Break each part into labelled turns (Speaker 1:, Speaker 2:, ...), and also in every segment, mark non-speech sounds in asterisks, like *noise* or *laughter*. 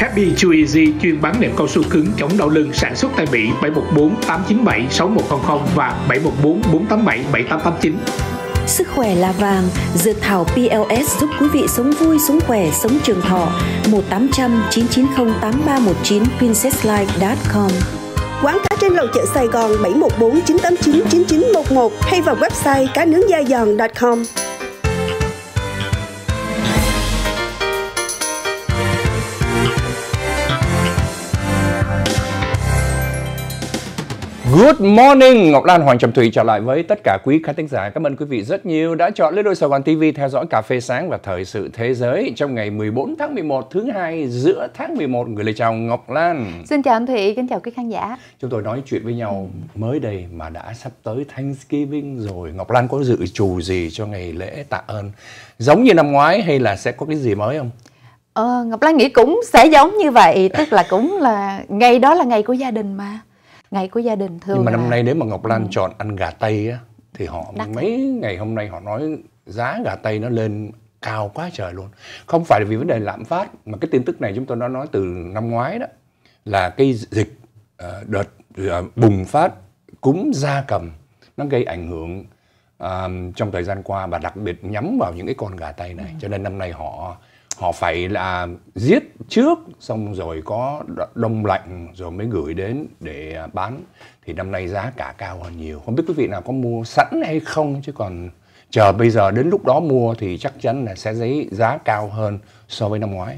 Speaker 1: Happy Chew Easy chuyên bán nệm cao su cứng chống đau lưng sản xuất tại Mỹ 714 897 6100 và 714 487 7889.
Speaker 2: Sức khỏe là vàng, dược thảo PLS giúp quý vị sống vui, sống khỏe, sống trường thọ. 1800 990 8319 princesslife.com Quán cá trên lầu chợ Sài Gòn 714 989 9911 hay vào website cá nướng da giòn.com.
Speaker 3: Good morning, Ngọc Lan Hoàng Trầm Thủy trở lại với tất cả quý khán thính giả. Cảm ơn quý vị rất nhiều đã chọn Lê Đôi Sài Gòn TV theo dõi Cà phê sáng và Thời sự thế giới trong ngày 14 tháng 11 thứ hai giữa tháng 11. Người lời chào Ngọc Lan.
Speaker 2: Xin chào anh Thủy, kính chào quý khán giả.
Speaker 3: Chúng tôi nói chuyện với nhau mới đây mà đã sắp tới Thanksgiving rồi. Ngọc Lan có dự trù gì cho ngày lễ tạ ơn? Giống như năm ngoái hay là sẽ có cái gì mới không?
Speaker 2: Ờ, Ngọc Lan nghĩ cũng sẽ giống như vậy, tức là cũng là ngày đó là ngày của gia đình mà ngày của gia đình thường nhưng mà là... năm nay
Speaker 3: nếu mà Ngọc Lan ừ. chọn ăn gà tây á thì họ Đắt mấy lắm. ngày hôm nay họ nói giá gà tây nó lên cao quá trời luôn không phải vì vấn đề lạm phát mà cái tin tức này chúng tôi đã nói từ năm ngoái đó là cái dịch ờ, đợt ờ, bùng phát cúm da cầm nó gây ảnh hưởng uh, trong thời gian qua và đặc biệt nhắm vào những cái con gà tây này ừ. cho nên năm nay họ họ phải là giết trước xong rồi có đông lạnh rồi mới gửi đến để à, bán thì năm nay giá cả cao hơn nhiều không biết quý vị nào có mua sẵn hay không chứ còn chờ bây giờ đến lúc đó mua thì chắc chắn là sẽ giấy giá cao hơn so với năm ngoái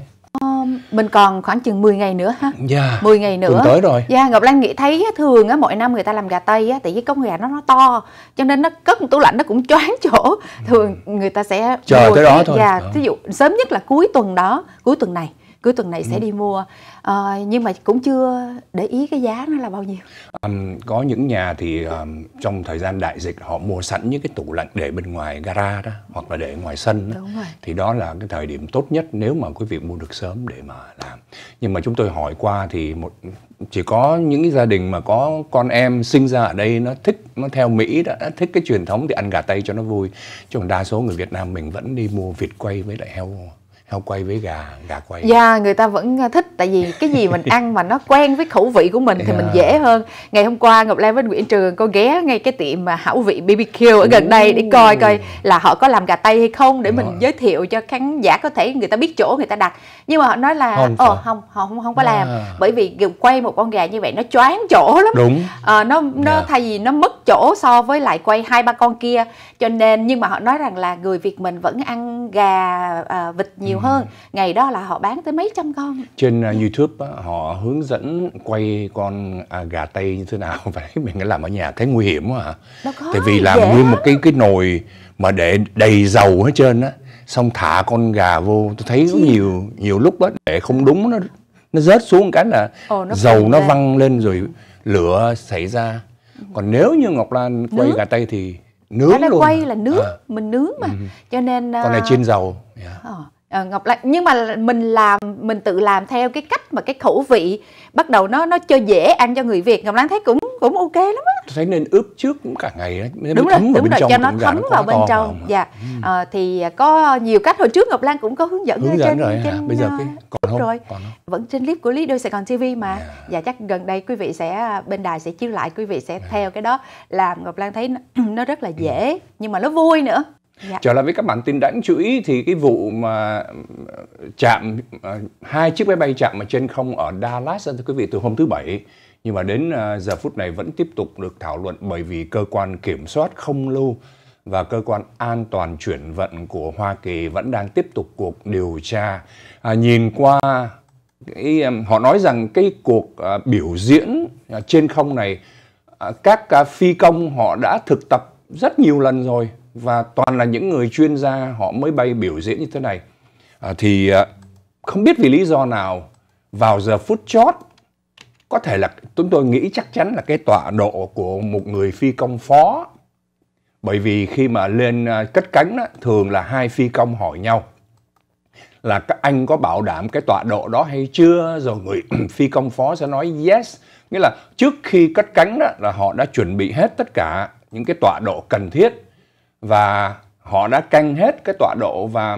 Speaker 2: mình còn khoảng chừng 10 ngày nữa ha. Yeah. Dạ, 10 ngày nữa. Tuần tới rồi. Dạ, yeah, Ngọc Lan nghĩ thấy thường á mỗi năm người ta làm gà tây á tại vì con gà nó nó to cho nên nó cất tủ lạnh nó cũng choáng chỗ. Thường ừ. người ta sẽ chờ tới đó thôi. Dạ, yeah, ờ. ví dụ sớm nhất là cuối tuần đó, cuối tuần này cuối tuần này sẽ ừ. đi mua à, nhưng mà cũng chưa để ý cái giá nó là bao nhiêu
Speaker 3: um, có những nhà thì um, trong thời gian đại dịch họ mua sẵn những cái tủ lạnh để bên ngoài gara đó hoặc là để ngoài sân đó. Đúng rồi. thì đó là cái thời điểm tốt nhất nếu mà quý vị mua được sớm để mà làm nhưng mà chúng tôi hỏi qua thì một chỉ có những gia đình mà có con em sinh ra ở đây nó thích nó theo Mỹ đã, thích cái truyền thống thì ăn gà tây cho nó vui chứ còn đa số người Việt Nam mình vẫn đi mua vịt quay với lại heo nó quay với gà gà
Speaker 2: quay dạ yeah, người ta vẫn à, thích tại vì cái gì mình ăn mà nó quen với khẩu vị của mình thì yeah. Dạ. mình dễ hơn ngày hôm qua ngọc lan với nguyễn trường cô ghé ngay cái tiệm mà hảo vị bbq ở gần đây để coi coi là họ có làm gà tây hay không để Đúng dạ. mình rồi. giới thiệu cho khán giả có thể người ta biết chỗ người ta đặt nhưng mà họ nói là không ờ không họ không không có à. làm dạ. bởi vì quay một con gà như vậy nó choáng chỗ lắm Đúng. À, nó nó yeah. thay vì nó mất chỗ so với lại quay hai ba con kia cho nên nhưng mà họ nói rằng là người việt mình vẫn ăn gà à, vịt nhiều hơn ngày đó là họ bán tới mấy trăm con
Speaker 3: trên uh, youtube uh, họ hướng dẫn quay con uh, gà tây như thế nào *laughs* phải mình phải làm ở nhà thấy nguy hiểm quá hả à. Đâu tại vì làm nguyên một cái cái nồi mà để đầy dầu hết trơn á xong thả con gà vô tôi thấy Chị... nhiều nhiều lúc đó để không đúng nó nó rớt xuống cái là Ồ, nó dầu nó ra. văng lên rồi lửa xảy ra còn nếu như ngọc lan quay nướng. gà tây thì nướng à, luôn quay là nướng à.
Speaker 2: mình nướng mà ừ. cho nên con này chiên dầu yeah. Dạ. Ờ. Ờ, ngọc lan nhưng mà mình làm mình tự làm theo cái cách mà cái khẩu vị bắt đầu nó nó cho dễ ăn cho người việt ngọc lan thấy cũng cũng ok lắm á
Speaker 3: thấy nên ướp trước cũng cả ngày đấy đúng rồi thấm đúng rồi cho nó thấm vào bên trong
Speaker 2: dạ ừ. à, thì có nhiều cách hồi trước ngọc lan cũng có hướng dẫn hướng dẫn trên, rồi trên, hả? bây giờ à, cái còn không? rồi còn không? vẫn trên clip của lý đôi sài gòn tv mà yeah. Dạ. dạ chắc gần đây quý vị sẽ bên đài sẽ chiếu lại quý vị sẽ yeah. Dạ. theo cái đó làm ngọc lan thấy nó, *clears throat* nó rất là dạ. dễ ừ. nhưng mà nó vui nữa
Speaker 3: Dạ. Trở lại với các bản tin đáng chú ý thì cái vụ mà ờ, chạm ờ, hai chiếc máy bay chạm ở trên không ở Dallas thưa quý vị từ hôm thứ bảy nhưng mà đến ờ, giờ phút này vẫn tiếp tục được thảo luận bởi vì cơ quan kiểm soát không lưu và cơ quan an toàn chuyển vận của Hoa Kỳ vẫn đang tiếp tục cuộc điều tra. À, nhìn qua cái họ nói rằng cái cuộc à, biểu diễn à, trên không này à, các à, phi công họ đã thực tập rất nhiều lần rồi và toàn là những người chuyên gia họ mới bay biểu diễn như thế này à, thì à, không biết vì lý do nào vào giờ phút chót có thể là chúng tôi nghĩ chắc chắn là cái tọa độ của một người phi công phó bởi vì khi mà lên à, cất cánh đó, thường là hai phi công hỏi nhau là các anh có bảo đảm cái tọa độ đó hay chưa rồi người *clears throat* phi công phó sẽ nói yes nghĩa là trước khi cất cánh đó là họ đã chuẩn bị hết tất cả những cái tọa độ cần thiết và họ đã canh hết cái tọa độ và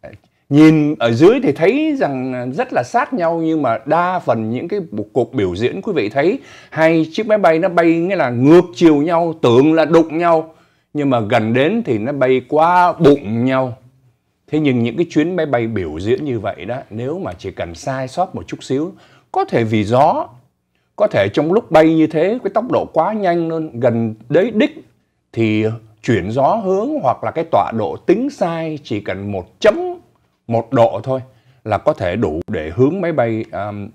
Speaker 3: ờ, nhìn ở dưới thì thấy rằng rất là sát nhau nhưng mà đa phần những cái cuộc biểu diễn quý vị thấy hay chiếc máy bay nó bay nghĩa là ngược chiều nhau tưởng là đụng nhau nhưng mà gần đến thì nó bay qua bụng nhau thế nhưng những cái chuyến máy bay biểu diễn như vậy đó nếu mà chỉ cần sai sót một chút xíu có thể vì gió có thể trong lúc bay như thế cái tốc độ quá nhanh luôn gần đấy đích thì chuyển gió hướng hoặc là cái tọa độ tính sai chỉ cần một chấm một độ thôi là có thể đủ để hướng máy bay um,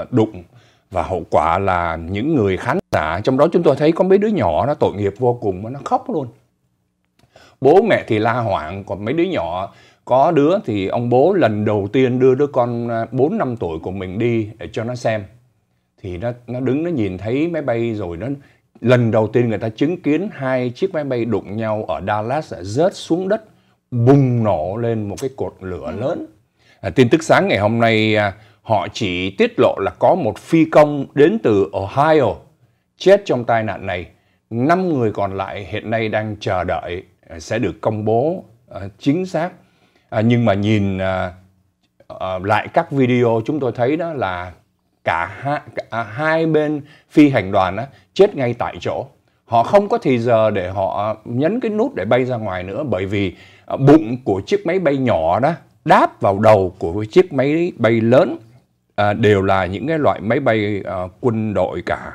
Speaker 3: uh, đụng và hậu quả là những người khán giả trong đó chúng tôi thấy có mấy đứa nhỏ nó tội nghiệp vô cùng mà nó khóc luôn bố mẹ thì la hoảng còn mấy đứa nhỏ có đứa thì ông bố lần đầu tiên đưa đứa con 4 uh, năm tuổi của mình đi để cho nó xem thì nó nó đứng nó nhìn thấy máy bay rồi nó lần đầu tiên người ta chứng kiến hai chiếc máy bay đụng nhau ở Dallas rớt xuống đất bùng nổ lên một cái cột lửa ừ. lớn. À, tin tức sáng ngày hôm nay à, họ chỉ tiết lộ là có một phi công đến từ Ohio chết trong tai nạn này. Năm người còn lại hiện nay đang chờ đợi à, sẽ được công bố à, chính xác. À, nhưng mà nhìn à, à, lại các video chúng tôi thấy đó là cả hai, cả à, hai bên phi hành đoàn á, chết ngay tại chỗ họ không có thì giờ để họ nhấn cái nút để bay ra ngoài nữa bởi vì à, bụng của chiếc máy bay nhỏ đó đáp vào đầu của chiếc máy bay lớn à, đều là những cái loại máy bay à, quân đội cả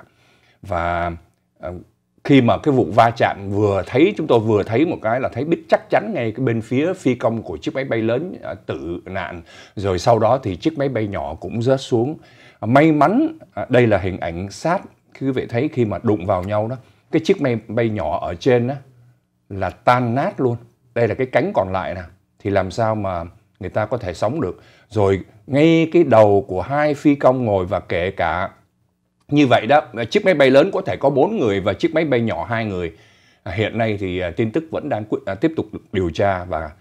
Speaker 3: và à, khi mà cái vụ va chạm vừa thấy chúng tôi vừa thấy một cái là thấy biết chắc chắn ngay cái bên phía phi công của chiếc máy bay lớn à, tử nạn rồi sau đó thì chiếc máy bay nhỏ cũng rớt xuống À, may mắn à, đây là hình ảnh sát quý vị thấy khi mà đụng vào nhau đó cái chiếc máy bay nhỏ ở trên đó là tan nát luôn đây là cái cánh còn lại nè thì làm sao mà người ta có thể sống được rồi ngay cái đầu của hai phi công ngồi và kể cả như vậy đó à, chiếc máy bay lớn có thể có bốn người và chiếc máy bay nhỏ hai người hiện nay thì tin tức vẫn đang tiếp tục điều tra và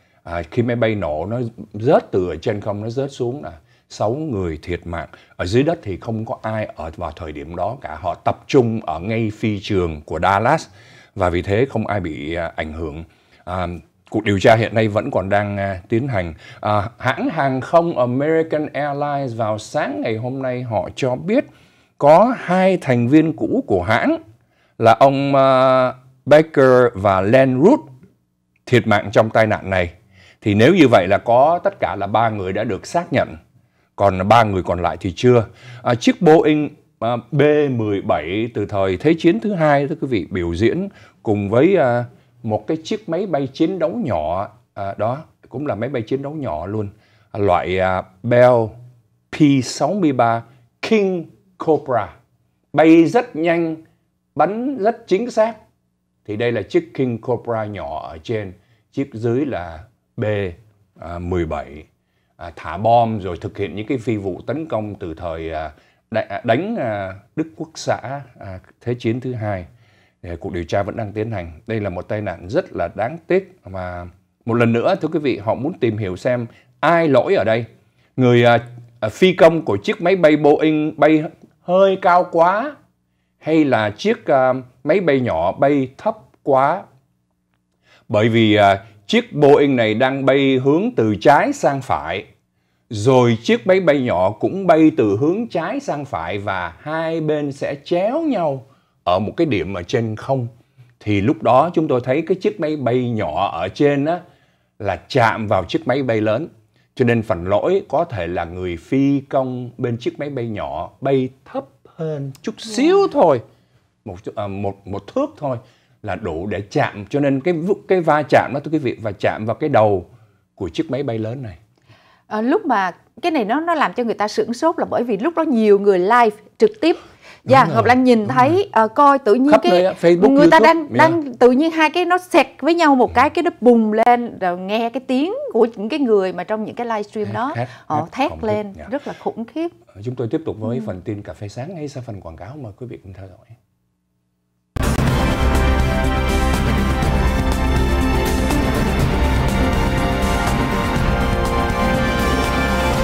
Speaker 3: khi máy bay nổ nó rớt từ trên không nó rớt xuống là 6 người thiệt mạng. Ở dưới đất thì không có ai ở vào thời điểm đó cả. Họ tập trung ở ngay phi trường của Dallas và vì thế không ai bị à, ảnh hưởng. À, cuộc điều tra hiện nay vẫn còn đang à, tiến hành. À, hãng hàng không American Airlines vào sáng ngày hôm nay họ cho biết có hai thành viên cũ của hãng là ông uh, Baker và Len Root thiệt mạng trong tai nạn này. Thì nếu như vậy là có tất cả là ba người đã được xác nhận còn ba người còn lại thì chưa. À, chiếc Boeing à, B-17 từ thời Thế chiến thứ hai thưa quý vị biểu diễn cùng với à, một cái chiếc máy bay chiến đấu nhỏ à, đó cũng là máy bay chiến đấu nhỏ luôn à, loại à, Bell P-63 King Cobra bay rất nhanh bắn rất chính xác thì đây là chiếc King Cobra nhỏ ở trên chiếc dưới là B à, 17 À, thả bom rồi thực hiện những cái phi vụ tấn công từ thời à, à, đánh Đức Quốc xã Thế chiến thứ hai. cuộc điều tra vẫn đang tiến hành. Đây là một tai nạn rất là đáng tiếc mà một lần nữa thưa quý vị họ muốn tìm hiểu xem ai lỗi ở đây. Người phi công của chiếc máy bay Boeing bay hơi cao quá hay là chiếc máy bay nhỏ bay thấp quá. Bởi vì chiếc Boeing này đang bay hướng từ trái sang phải rồi chiếc máy bay nhỏ cũng bay từ hướng trái sang phải và hai bên sẽ chéo nhau ở một cái điểm ở trên không. Thì lúc đó chúng tôi thấy cái chiếc máy bay nhỏ ở trên á, là chạm vào chiếc máy bay lớn. Cho nên phần lỗi có thể là người phi công bên chiếc máy bay nhỏ bay thấp hơn chút dạ. xíu thôi. Một, à, một, một thước thôi là đủ để chạm. Cho nên cái cái va chạm đó, thưa quý vị, và chạm vào cái đầu của chiếc máy bay lớn này
Speaker 2: à, lúc mà cái này nó nó làm cho người ta sửng sốt là bởi vì lúc đó nhiều người live trực tiếp dạ yeah, ngọc lan nhìn thấy uh, coi tự nhiên Khắp cái đây, Facebook, người YouTube. ta đang yeah. đang tự nhiên hai cái nó xẹt với nhau một cái cái nó bùng lên rồi nghe cái tiếng của những cái người mà trong những cái livestream yeah, đó họ thét, thét lên yeah. rất là khủng khiếp
Speaker 3: ờ, chúng tôi tiếp tục với ừ. phần tin cà phê sáng ngay sau phần quảng cáo mời quý vị cùng theo dõi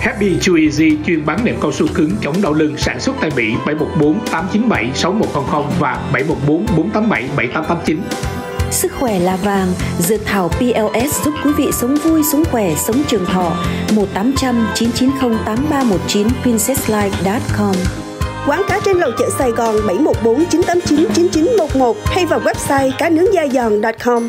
Speaker 1: Happy Chew Easy chuyên bán nệm cao su cứng chống đau lưng sản xuất tại Mỹ 714 897 6100 và 714 487 7889.
Speaker 2: Sức khỏe là vàng, dược thảo PLS giúp quý vị sống vui, sống khỏe, sống trường thọ. 1800 990 8319 princesslife.com Quán cá trên lầu chợ Sài Gòn 714 989 9911 hay vào website cá nướng da giòn.com.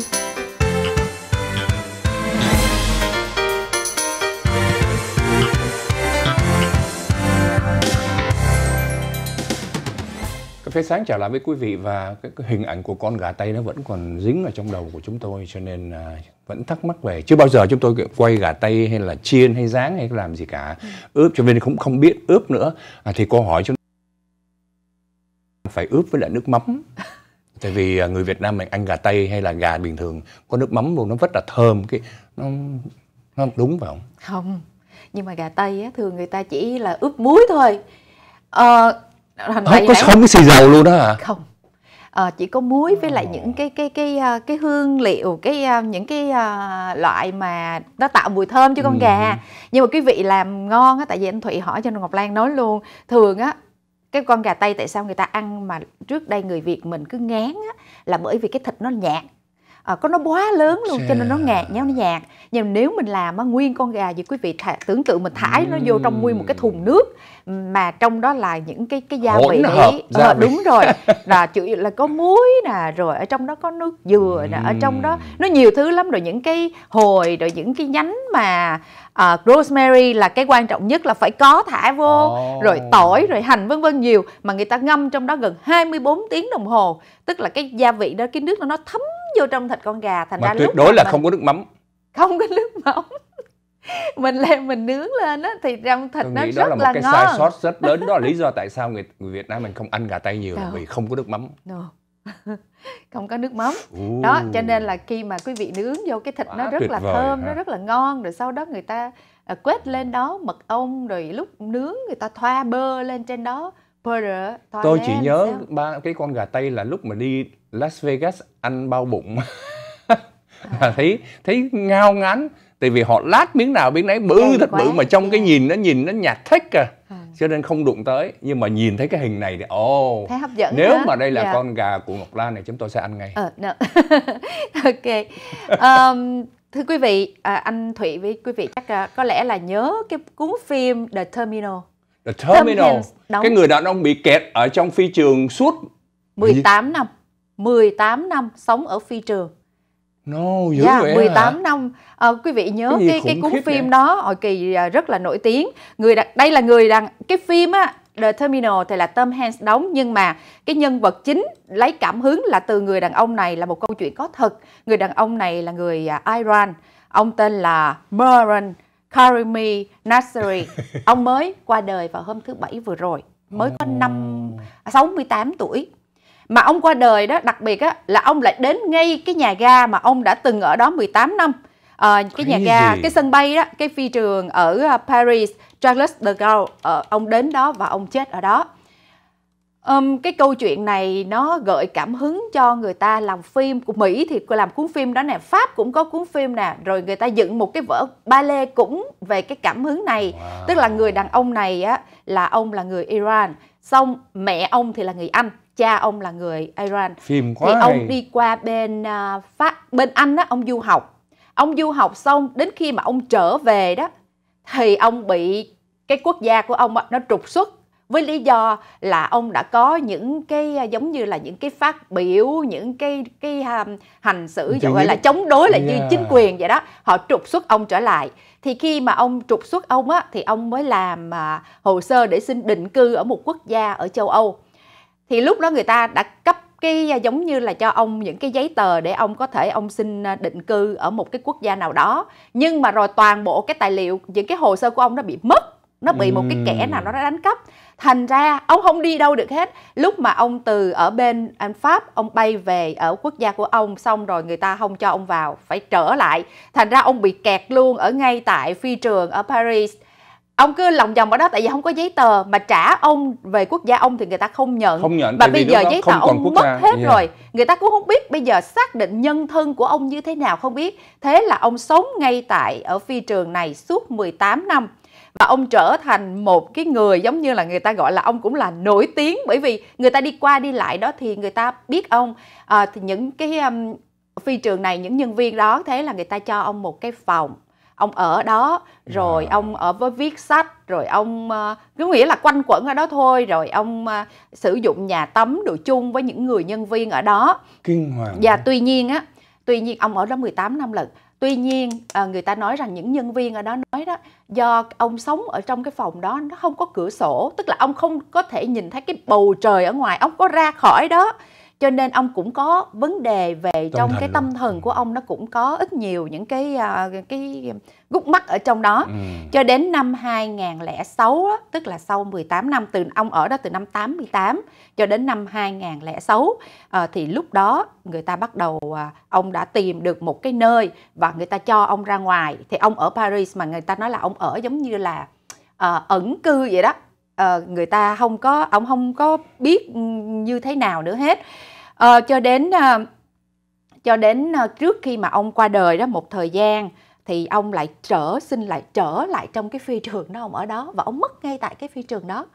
Speaker 3: Phép sáng trở lại với quý vị và cái, cái hình ảnh của con gà tây nó vẫn còn dính ở trong đầu của chúng tôi cho nên là vẫn thắc mắc về chưa bao giờ chúng tôi quay gà tây hay là chiên hay rán hay làm gì cả ừ. ướp cho nên cũng không biết ướp nữa à, thì câu hỏi chúng phải ướp với lại nước mắm *laughs* tại vì à, người Việt Nam mình ăn gà tây hay là gà bình thường có nước mắm luôn nó rất là thơm cái nó nó đúng phải không
Speaker 2: không nhưng mà gà tây á, thường người ta chỉ là ướp muối thôi ờ, không có không có xì dầu luôn đó hả à? không à, chỉ có muối với lại những cái cái cái à, cái hương liệu cái à, những cái uh, loại mà nó tạo mùi thơm cho con ừ. gà nhưng mà quý vị làm ngon á tại vì anh thụy hỏi cho ngọc lan nói luôn thường á cái con gà tây tại sao người ta ăn mà trước đây người việt mình cứ ngán á là bởi vì cái thịt nó nhạt à, có nó quá lớn luôn Chà. cho nên nó ngạt nhau nó nhạt nhưng nếu mình làm á, nguyên con gà thì quý vị thả, tưởng tượng mình thải ừ. nó vô trong nguyên một cái thùng nước mà trong đó là những cái cái gia vị đấy gia ờ, đúng rồi *laughs* là chủ yếu là có muối nè rồi ở trong đó có nước dừa ừ. nè ở trong đó nó nhiều thứ lắm rồi những cái hồi rồi những cái nhánh mà uh, rosemary là cái quan trọng nhất là phải có thả vô oh. rồi tỏi rồi hành vân vân nhiều mà người ta ngâm trong đó gần 24 tiếng đồng hồ tức là cái gia vị đó cái nước đó nó thấm vô trong thịt con gà thành mà ra tuyệt lúc đối là mình... không có nước mắm không có nước mắm *laughs* mình làm mình nướng lên á thì trong thịt Tôi nó nghĩ rất đó là một là cái sai sót
Speaker 3: rất lớn đó là lý do tại sao người người Việt Nam mình không ăn gà tây nhiều là vì không có nước mắm
Speaker 2: no. *laughs* không có nước mắm uh. đó cho nên là khi mà quý vị nướng vô cái thịt Quá nó rất là thơm hả? nó rất là ngon rồi sau đó người ta à, quét lên đó mật ong rồi lúc nướng người ta thoa bơ lên trên đó tôi chỉ nhớ
Speaker 3: ba cái con gà tây là lúc mà đi Las Vegas ăn bao bụng và *laughs* à, thấy thấy ngao ngán tại vì họ lát miếng nào miếng nấy bự thật bự mà trong cái nhìn nó nhìn nó nhạt thách à. à cho nên không đụng tới nhưng mà nhìn thấy cái hình này thì ồ oh, thấy hấp dẫn nếu đó. mà đây là yeah. con gà của ngọc lan này chúng tôi sẽ ăn ngay
Speaker 2: ờ, uh, no. *laughs* ok um, thưa quý vị à, anh thụy với quý vị chắc à, có lẽ là nhớ cái cuốn phim the terminal
Speaker 3: The terminal. Cái người đàn ông bị kẹt ở trong phi trường suốt 18
Speaker 2: năm. 18 năm sống ở phi trường.
Speaker 3: No, dữ yeah, dạ, vậy 18 hả?
Speaker 2: năm à, quý vị nhớ cái cái, cái cuốn phim này. đó hồi ờ, kỳ ờ, rất là nổi tiếng. Người đàn, đây là người đàn cái phim á The Terminal thì là Tom Hanks đóng nhưng mà cái nhân vật chính lấy cảm hứng là từ người đàn ông này là một câu chuyện có thật. Người đàn ông này là người à, Iran, ông tên là Moran Karimi Nasri. *laughs* Ông mới qua đời vào hôm thứ Bảy vừa rồi, mới có năm 68 à, tuổi. Mà ông qua đời đó, đặc biệt á, là ông lại đến ngay cái nhà ga mà ông đã từng ở đó 18 năm. À, cái nhà ga, cái sân bay đó, cái phi trường ở à, Paris, Charles de Gaulle, ờ, ông đến đó và ông chết ở đó. Um, cái câu chuyện này nó gợi cảm hứng cho người ta làm phim của Mỹ thì làm cuốn phim đó nè Pháp cũng có cuốn phim nè rồi người ta dựng một cái vở ba lê cũng về cái cảm hứng này wow. tức là người đàn ông này á là ông là người Iran xong mẹ ông thì là người Anh cha ông là người Iran phim quá thì hay. ông đi qua bên uh, Pháp bên Anh á ông du học ông du học xong đến khi mà ông trở về đó thì ông bị cái quốc gia của ông nó trục xuất với lý do là ông đã có những cái à, giống như là những cái phát biểu những cái cái um, hành xử Chị... gọi là chống đối lại yeah. như chính quyền vậy đó họ trục xuất ông trở lại thì khi mà ông trục xuất ông á thì ông mới làm à, hồ sơ để xin định cư ở một quốc gia ở châu Âu thì lúc đó người ta đã cấp cái giống như là cho ông những cái giấy tờ để ông có thể ông xin định cư ở một cái quốc gia nào đó nhưng mà rồi toàn bộ cái tài liệu những cái hồ sơ của ông nó bị mất nó bị một cái kẻ nào đó đánh cắp thành ra ông không đi đâu được hết lúc mà ông từ ở bên anh à, pháp ông bay về ở quốc gia của ông xong rồi người ta không cho ông vào phải trở lại thành ra ông bị kẹt luôn ở ngay tại phi trường ở paris ông cứ lòng vòng ở đó tại vì không có giấy tờ mà trả ông về quốc gia ông thì người ta không nhận, không nhận và bây giờ giấy tờ ông mất hết yeah. rồi người ta cũng không biết bây giờ xác định nhân thân của ông như thế nào không biết thế là ông sống ngay tại ở phi trường này suốt 18 năm và ông trở thành một cái người giống như là người ta gọi là ông cũng là nổi tiếng bởi vì người ta đi qua đi lại đó thì người ta biết ông à, thì những cái um, phi trường này những nhân viên đó thế là người ta cho ông một cái phòng ông ở đó rồi ông ở với viết sách rồi ông ờ, cứ nghĩa là quanh quẩn ở đó thôi rồi ông ờ, sử dụng nhà tắm đồ chung với những người nhân viên ở đó
Speaker 3: kinh hoàng và tuy
Speaker 2: nhiên á tuy nhiên ông ở đó 18 năm lận tuy nhiên à, người ta nói rằng những nhân viên ở đó nói đó do ông sống ở trong cái phòng đó nó không có cửa sổ tức là ông không có thể nhìn thấy cái bầu trời ở ngoài ông có ra khỏi đó cho nên ông cũng có vấn đề về tâm trong cái tâm thần của ông nó cũng có ít nhiều những cái uh, cái gút mắt ở trong đó ừ. cho đến năm 2006 tức là sau 18 năm từ ông ở đó từ năm 88 cho đến năm 2006 uh, à, thì lúc đó người ta bắt đầu uh, ông đã tìm được một cái nơi và người ta cho ông ra ngoài thì ông ở Paris mà người ta nói là ông ở giống như là à, ẩn cư vậy đó à, người ta không có ông không có biết như thế nào nữa hết à, cho đến à, cho đến ờ, trước khi mà ông qua đời đó một thời gian thì ông lại trở xin lại trở lại trong cái phi trường đó ông ở đó và ông mất ngay tại cái phi trường đó yeah,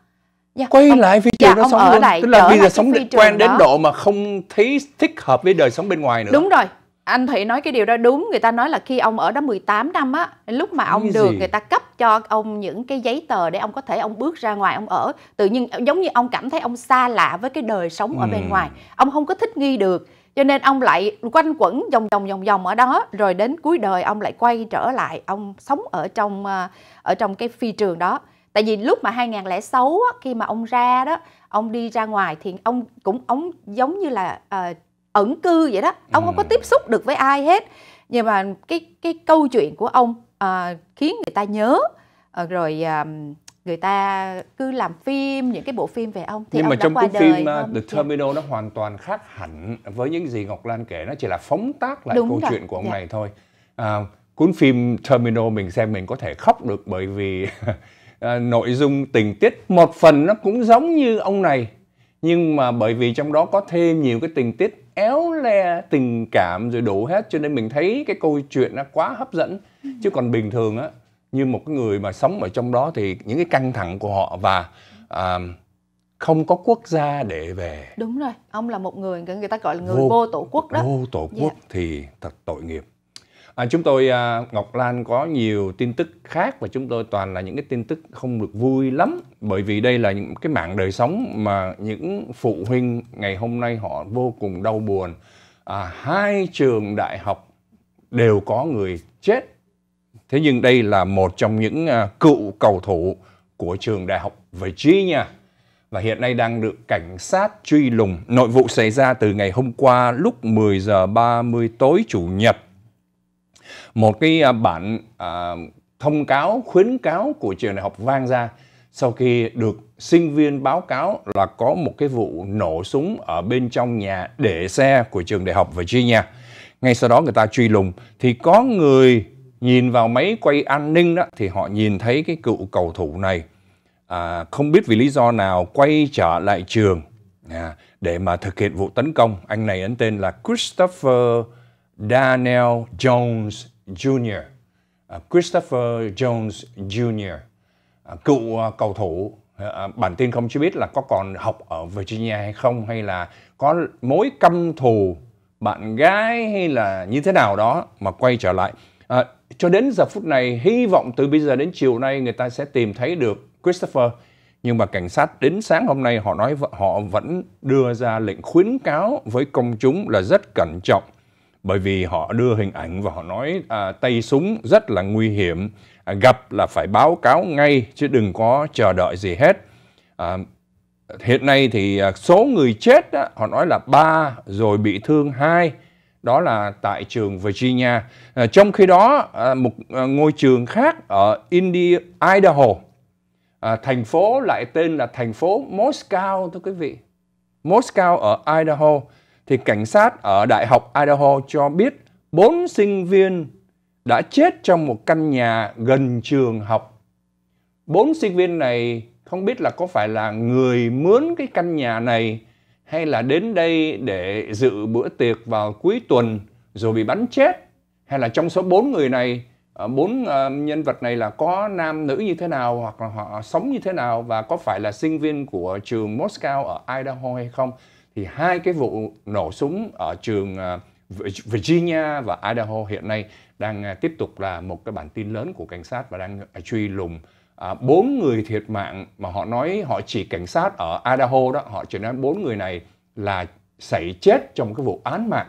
Speaker 3: dạ, quay ông, lại phi trường yeah, dạ, đó sống ở luôn lại, tức là bây giờ sống quen đến độ mà không thấy thích hợp với đời sống bên ngoài nữa đúng
Speaker 2: rồi anh Thủy nói cái điều đó đúng người ta nói là khi ông ở đó 18 năm á lúc mà ông cái được gì? người ta cấp cho ông những cái giấy tờ để ông có thể ông bước ra ngoài ông ở tự nhiên giống như ông cảm thấy ông xa lạ với cái đời sống ở bên ừ. ngoài ông không có thích nghi được cho nên ông lại quanh quẩn vòng vòng vòng vòng ở đó rồi đến cuối đời ông lại quay trở lại ông sống ở trong ờ, ở trong cái phi trường đó tại vì lúc mà 2006 á, khi mà ông ra đó ông đi ra ngoài thì ông cũng ông giống như là uh, ẩn cư vậy đó ông ừ. không có ừ. tiếp xúc được với ai hết nhưng mà cái cái câu chuyện của ông à, khiến người ta nhớ à, rồi à, người ta cứ làm phim những cái bộ phim về ông thì nhưng ông mà đã trong qua cái đời phim à, không? The
Speaker 3: dạ. Terminal nó hoàn toàn khác hẳn với những gì Ngọc Lan kể nó chỉ là phóng tác lại Đúng câu rồi. chuyện của ông dạ. này thôi à, cuốn phim Terminal mình xem mình có thể khóc được bởi vì *laughs* à, nội dung tình tiết một phần nó cũng giống như ông này nhưng mà bởi vì trong đó có thêm nhiều cái tình tiết éo le tình cảm rồi đủ hết cho nên mình thấy cái câu chuyện nó quá hấp dẫn ừ. chứ còn bình thường á như một cái người mà sống ở trong đó thì những cái căng thẳng của họ và à, không có quốc gia để về
Speaker 2: đúng rồi ông là một người người ta gọi là người vô, vô tổ quốc đó vô
Speaker 3: tổ quốc yeah. Dạ. thì thật tội nghiệp À, chúng tôi à, Ngọc Lan có nhiều tin tức khác và chúng tôi toàn là những cái tin tức không được vui lắm bởi vì đây là những cái mạng đời sống mà những phụ huynh ngày hôm nay họ vô cùng đau buồn. À, hai trường đại học đều có người chết. Thế nhưng đây là một trong những à, cựu cầu thủ của trường đại học Virginia và hiện nay đang được cảnh sát truy lùng. Nội vụ xảy ra từ ngày hôm qua lúc 10 giờ 30 tối chủ nhật một cái à, bản à, thông cáo khuyến cáo của trường đại học vang ra sau khi được sinh viên báo cáo là có một cái vụ nổ súng ở bên trong nhà để xe của trường đại học Virginia. Ngay sau đó người ta truy lùng thì có người nhìn vào máy quay an ninh đó thì họ nhìn thấy cái cựu cầu thủ này à, không biết vì lý do nào quay trở lại trường à, để mà thực hiện vụ tấn công. Anh này ấn tên là Christopher Daniel Jones Jr., à, Christopher Jones Jr., à, cựu à, cầu thủ bản tin không chưa biết là có còn học ở Virginia hay không hay là có mối căm thù bạn gái hay là như thế nào đó mà quay trở lại à, cho đến giờ phút này hy vọng từ bây giờ đến chiều nay người ta sẽ tìm thấy được Christopher nhưng mà cảnh sát đến sáng hôm nay họ nói họ vẫn đưa ra lệnh khuyến cáo với công chúng là rất cẩn trọng bởi vì họ đưa hình ảnh và họ nói à, tay súng rất là nguy hiểm à, gặp là phải báo cáo ngay chứ đừng có chờ đợi gì hết à, hiện nay thì à, số người chết đó, họ nói là ba rồi bị thương hai đó là tại trường Virginia à, trong khi đó à, một à, ngôi trường khác ở Indy Idaho à, thành phố lại tên là thành phố Moscow thưa quý vị Moscow ở Idaho thì cảnh sát ở Đại học Idaho cho biết bốn sinh viên đã chết trong một căn nhà gần trường học. bốn sinh viên này không biết là có phải là người mướn cái căn nhà này hay là đến đây để dự bữa tiệc vào cuối tuần rồi bị bắn chết hay là trong số bốn người này ờ, bốn ờ, nhân vật này là có nam nữ như thế nào hoặc là họ sống như thế nào và có phải là sinh viên của trường Moscow ở Idaho hay không thì hai cái vụ nổ súng ở trường à, Virginia và Idaho hiện nay đang à, tiếp tục là một cái bản tin lớn của cảnh sát và đang à, truy lùng bốn người thiệt mạng mà họ nói họ chỉ cảnh sát ở Idaho đó họ chỉ nói bốn người này là xảy chết trong cái vụ án mạng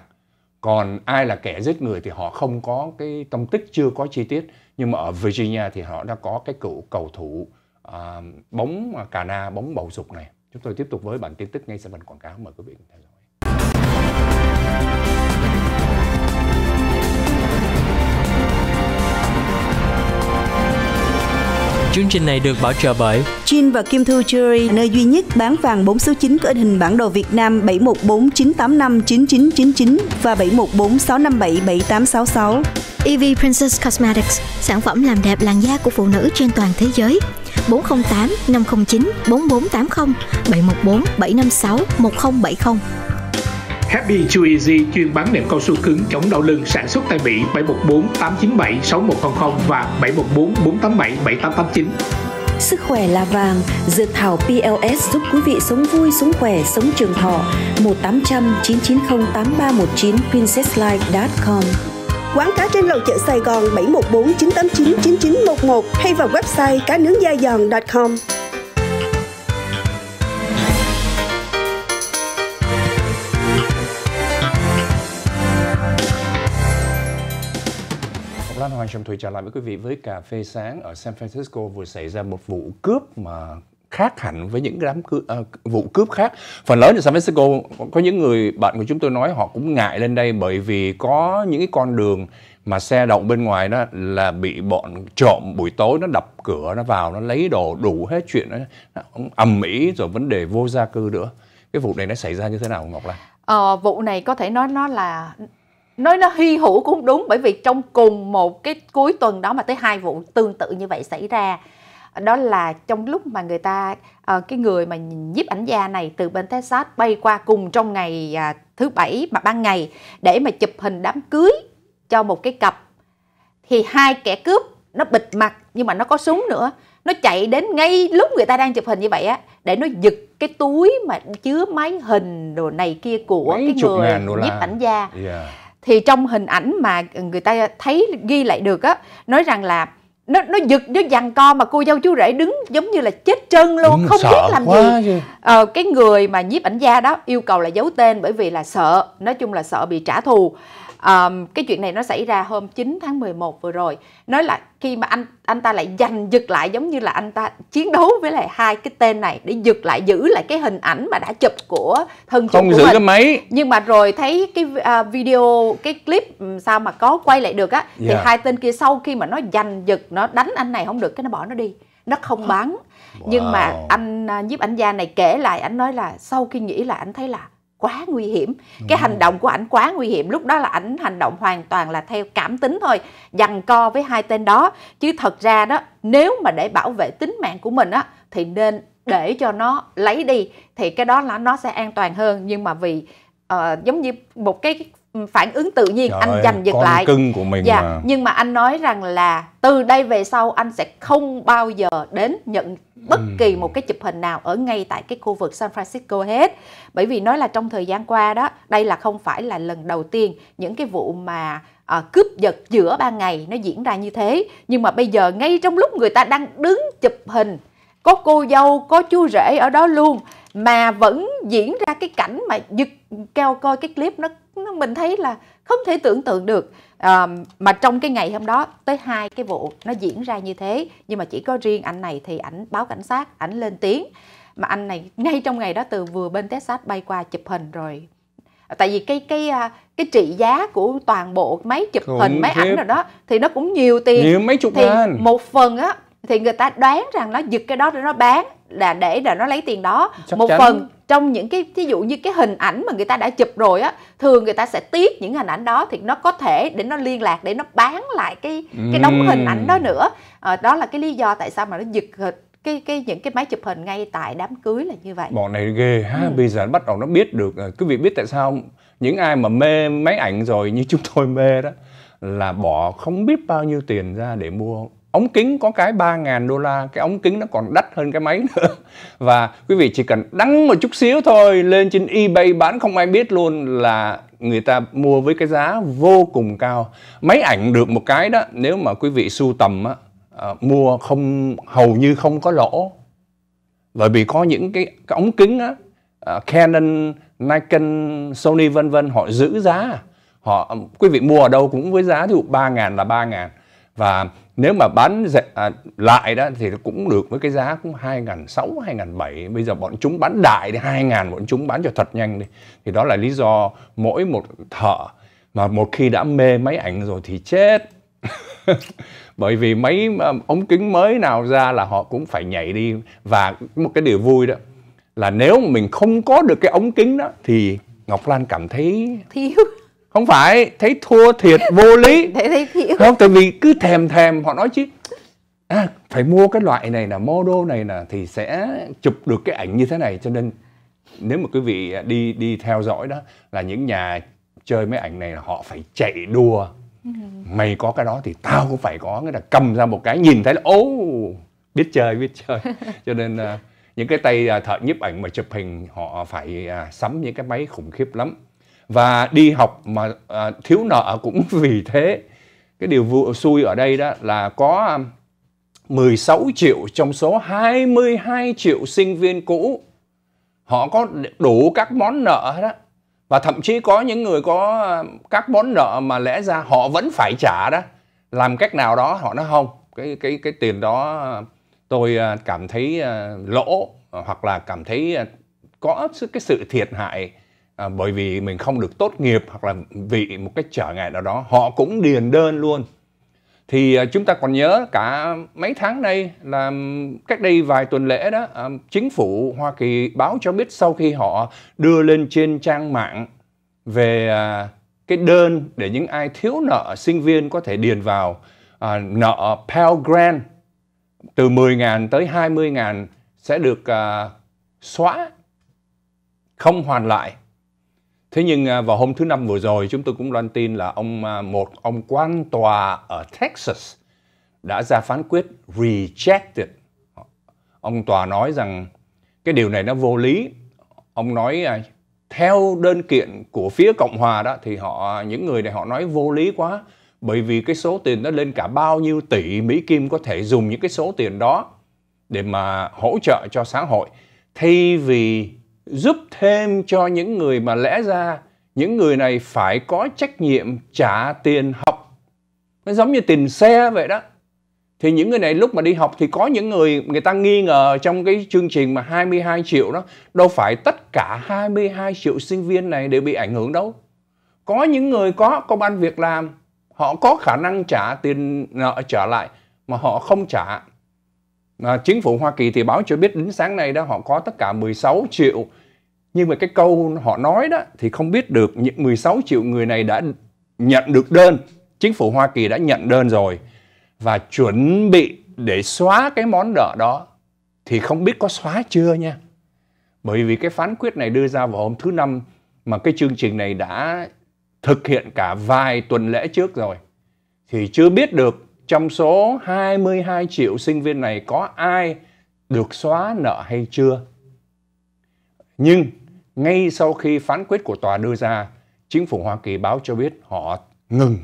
Speaker 3: còn ai là kẻ giết người thì họ không có cái tông tích chưa có chi tiết nhưng mà ở Virginia thì họ đã có cái cựu cầu thủ à, bóng cà na bóng bầu dục này Chúng tôi tiếp tục với bản tin tức ngay sau phần quảng cáo. Mời quý vị theo dõi.
Speaker 2: Chương trình này được bảo trợ bởi Jin và Kim Thư Jewelry, nơi duy nhất bán vàng 4 số 9 có hình bản đồ Việt Nam 7149859999 và 7146577866.
Speaker 1: EV Princess Cosmetics, sản phẩm làm đẹp làn da của phụ nữ trên toàn thế giới 408 509 4480 714 756 1070. Happy Chew Easy chuyên bán nệm cao su cứng chống đau lưng sản xuất tại Mỹ 714 897 6100 và 714 487 7889.
Speaker 2: Sức khỏe là vàng, dược thảo PLS giúp quý vị sống vui, sống khỏe, sống trường thọ. 1 800 990 8319 princesslife.com Quán cá trên lầu chợ Sài Gòn 714 989 9911 hay vào website cá nướng da giòn.com.
Speaker 3: Lan Hoàng Trọng Thủy trở lại với quý vị với cà phê sáng ở San Francisco vừa xảy ra một vụ cướp mà khác hẳn với những đám cướp, à, vụ cướp khác. Phần lớn ở San Francisco có những người bạn của chúng tôi nói họ cũng ngại lên đây bởi vì có những cái con đường mà xe đậu bên ngoài đó là bị bọn trộm buổi tối nó đập cửa nó vào nó lấy đồ đủ hết chuyện nó ầm ĩ rồi vấn đề vô gia cư nữa. Cái vụ này nó xảy ra như thế nào Ngọc Lan?
Speaker 2: Ờ, vụ này có thể nói nó là nói nó hy hữu cũng đúng bởi vì trong cùng một cái cuối tuần đó mà tới hai vụ tương tự như vậy xảy ra đó là trong lúc mà người ta uh, cái người mà nhiếp ảnh gia này từ bên Texas bay qua cùng trong ngày uh, thứ bảy mà ban ngày để mà chụp hình đám cưới cho một cái cặp thì hai kẻ cướp nó bịt mặt nhưng mà nó có súng nữa nó chạy đến ngay lúc người ta đang chụp hình như vậy á để nó giật cái túi mà chứa máy hình đồ này kia của Mấy cái người nhiếp ảnh gia yeah. thì trong hình ảnh mà người ta thấy ghi lại được á nói rằng là nó nó giật nó dằn co mà cô dâu chú rể đứng giống như là chết chân luôn Đúng, không biết làm gì ờ, cái người mà nhiếp ảnh gia đó yêu cầu là giấu tên bởi vì là sợ nói chung là sợ bị trả thù um, cái chuyện này nó xảy ra hôm 9 tháng 11 vừa rồi nói là khi mà anh anh ta lại giành giật lại giống như là anh ta chiến đấu với lại hai cái tên này để giật lại giữ lại cái hình ảnh mà đã chụp của thân chủ không của giữ mình. cái máy nhưng mà rồi thấy cái uh, video cái clip sao mà có quay lại được á yeah. thì dạ. hai tên kia sau khi mà nó giành giật nó đánh anh này không được cái nó bỏ nó đi nó không bán wow. nhưng mà anh uh, nhiếp ảnh gia này kể lại anh nói là sau khi nghĩ là anh thấy là quá nguy hiểm Đúng cái rồi. hành động của ảnh quá nguy hiểm lúc đó là ảnh hành động hoàn toàn là theo cảm tính thôi dằn co với hai tên đó chứ thật ra đó nếu mà để bảo vệ tính mạng của mình á thì nên để cho nó lấy đi thì cái đó là nó sẽ an toàn hơn nhưng mà vì uh, giống như một cái Ừ, phản ứng tự nhiên Trời anh giành giật lại cưng của mình dạ, mà. nhưng mà anh nói rằng là từ đây về sau anh sẽ không bao giờ đến nhận bất ừ. kỳ một cái chụp hình nào ở ngay tại cái khu vực San Francisco hết bởi vì nói là trong thời gian qua đó đây là không phải là lần đầu tiên những cái vụ mà à, cướp giật giữa ban ngày nó diễn ra như thế nhưng mà bây giờ ngay trong lúc người ta đang đứng chụp hình có cô dâu có chú rể ở đó luôn mà vẫn diễn ra cái cảnh mà giật keo coi cái clip nó mình thấy là không thể tưởng tượng được à, mà trong cái ngày hôm đó tới hai cái vụ nó diễn ra như thế nhưng mà chỉ có riêng anh này thì ảnh báo cảnh sát ảnh lên tiếng mà anh này ngay trong ngày đó từ vừa bên Texas bay qua chụp hình rồi tại vì cái cái ờ, cái trị giá của toàn bộ máy chụp Khủng hình máy thiếp. ảnh rồi đó thì nó cũng nhiều tiền nhiều mấy chục thì ngàn. một phần á thì người ta đoán rằng nó giật cái đó để nó bán là để là nó lấy tiền đó Chắc một chắn. phần trong những cái thí dụ như cái hình ảnh mà người ta đã chụp rồi á thường người ta sẽ tiếc những hình ảnh đó thì nó có thể để nó liên lạc để nó bán lại cái cái đống hình ảnh đó nữa à, đó là cái lý do tại sao mà nó giật cái cái những cái máy chụp hình ngay tại đám cưới là như vậy bọn
Speaker 3: này ghê ha ừ. bây giờ bắt đầu nó biết được ờ, cứ việc biết tại sao những ai mà mê máy ảnh rồi như chúng tôi mê đó là bỏ không biết bao nhiêu tiền ra để mua ống kính có cái 3.000 đô la cái ống kính nó còn đắt hơn cái máy nữa *laughs* và quý vị chỉ cần đăng một chút xíu thôi lên trên eBay bán không ai biết luôn là người ta mua với cái giá vô cùng cao máy ảnh được một cái đó nếu mà quý vị sưu tầm á, à, mua không hầu như không có lỗ bởi vì có những cái, cái ống kính á, à, Canon, Nikon, Sony vân vân họ giữ giá họ quý vị mua ở đâu cũng với giá ví dụ 3 ngàn là 3 ngàn và nếu mà bán à, lại đó thì cũng được với cái giá cũng hai ngàn sáu hai ngàn bảy bây giờ bọn chúng bán đại thì hai ngàn bọn chúng bán cho thật nhanh đi thì đó là lý do mỗi một thợ mà một khi đã mê máy ảnh rồi thì chết *laughs* bởi vì mấy à, ống kính mới nào ra là họ cũng phải nhảy đi và một cái điều vui đó là nếu mình không có được cái ống kính đó thì Ngọc Lan cảm thấy thiếu không phải thấy thua thiệt vô lý *laughs* thấy thấy không tại vì cứ thèm thèm họ nói chứ à, phải mua cái loại này là model này là thì sẽ chụp được cái ảnh như thế này cho nên nếu mà quý vị đi đi theo dõi đó là những nhà chơi mấy ảnh này là họ phải chạy đua ừ. mày có cái đó thì tao cũng phải có nghĩa là cầm ra một cái nhìn thấy là ô biết chơi biết chơi *laughs* cho nên à, những cái tay à, thợ nhiếp ảnh mà chụp hình họ phải à, sắm những cái máy khủng khiếp lắm và đi học mà à, thiếu nợ cũng *laughs* vì thế cái điều vụ xui ở đây đó là có 16 à, triệu trong số 22 triệu sinh viên cũ họ có đủ các món nợ đó và thậm chí có những người có à, các món nợ mà lẽ ra họ vẫn phải trả đó làm cách nào đó họ nói không cái cái cái tiền đó à, tôi cảm thấy lỗ hoặc là cảm thấy có cái sự thiệt hại à, bởi vì mình không được tốt nghiệp hoặc là vì một cái trở ngại nào đó họ cũng điền đơn luôn thì à, chúng ta còn nhớ cả mấy tháng nay là cách đây vài tuần lễ đó à, chính phủ Hoa Kỳ báo cho biết sau khi họ đưa lên trên trang mạng về à, cái đơn để những ai thiếu nợ sinh viên có thể điền vào à, nợ Pell Grant từ 10.000 tới 20.000 sẽ được à, xóa không hoàn lại Thế nhưng à, vào hôm thứ năm vừa rồi chúng tôi cũng loan tin là ông à, một ông quan tòa ở Texas đã ra phán quyết rejected. Ông tòa nói rằng cái điều này nó vô lý. Ông nói à, theo đơn kiện của phía Cộng hòa đó thì họ những người này họ nói vô lý quá bởi vì cái số tiền nó lên cả bao nhiêu tỷ Mỹ Kim có thể dùng những cái số tiền đó để mà hỗ trợ cho xã hội thay vì giúp thêm cho những người mà lẽ ra những người này phải có trách nhiệm trả tiền học nó giống như tiền xe vậy đó thì những người này lúc mà đi học thì có những người người ta nghi ngờ trong cái chương trình mà 22 triệu đó đâu phải tất cả 22 triệu sinh viên này đều bị ảnh hưởng đâu có những người có công an việc làm họ có khả năng trả tiền nợ trở lại mà họ không trả mà chính phủ Hoa Kỳ thì báo cho biết đến sáng nay đó họ có tất cả 16 triệu nhưng mà cái câu họ nói đó thì không biết được những 16 triệu người này đã nhận được đơn chính phủ Hoa Kỳ đã nhận đơn rồi và chuẩn bị để xóa cái món nợ đó thì không biết có xóa chưa nha bởi vì cái phán quyết này đưa ra vào hôm thứ năm mà cái chương trình này đã thực hiện cả vài tuần lễ trước rồi thì chưa biết được trong số 22 triệu sinh viên này có ai được xóa nợ hay chưa nhưng ngay sau khi phán quyết của tòa đưa ra, chính phủ Hoa Kỳ báo cho biết họ ngừng